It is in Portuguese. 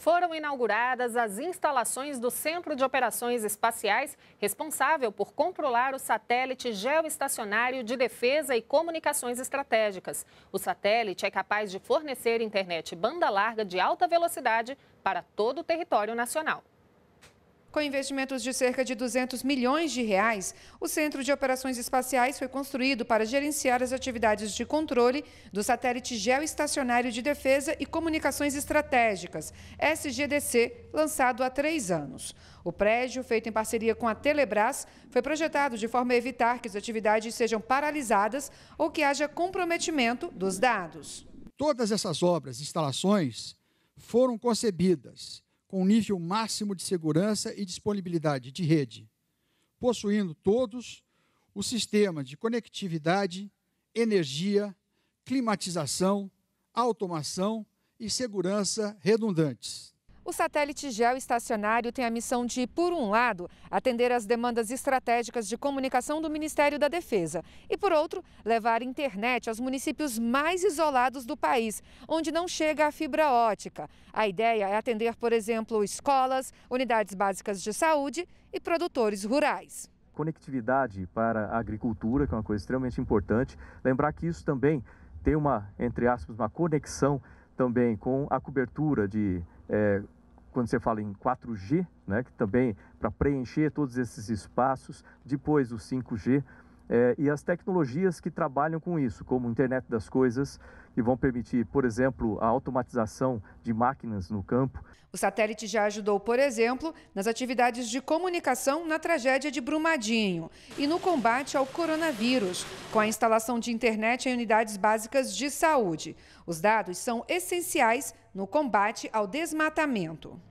foram inauguradas as instalações do Centro de Operações Espaciais, responsável por controlar o satélite geoestacionário de defesa e comunicações estratégicas. O satélite é capaz de fornecer internet banda larga de alta velocidade para todo o território nacional. Com investimentos de cerca de 200 milhões de reais, o Centro de Operações Espaciais foi construído para gerenciar as atividades de controle do satélite geoestacionário de defesa e comunicações estratégicas, SGDC, lançado há três anos. O prédio, feito em parceria com a Telebras, foi projetado de forma a evitar que as atividades sejam paralisadas ou que haja comprometimento dos dados. Todas essas obras, instalações, foram concebidas com nível máximo de segurança e disponibilidade de rede, possuindo todos os sistemas de conectividade, energia, climatização, automação e segurança redundantes. O satélite geoestacionário tem a missão de, por um lado, atender às demandas estratégicas de comunicação do Ministério da Defesa e, por outro, levar internet aos municípios mais isolados do país, onde não chega a fibra ótica. A ideia é atender, por exemplo, escolas, unidades básicas de saúde e produtores rurais conectividade para a agricultura, que é uma coisa extremamente importante. Lembrar que isso também tem uma, entre aspas, uma conexão também com a cobertura de é, quando você fala em 4G, né, que também para preencher todos esses espaços, depois o 5G, é, e as tecnologias que trabalham com isso, como internet das coisas, que vão permitir, por exemplo, a automatização de máquinas no campo. O satélite já ajudou, por exemplo, nas atividades de comunicação na tragédia de Brumadinho e no combate ao coronavírus, com a instalação de internet em unidades básicas de saúde. Os dados são essenciais no combate ao desmatamento.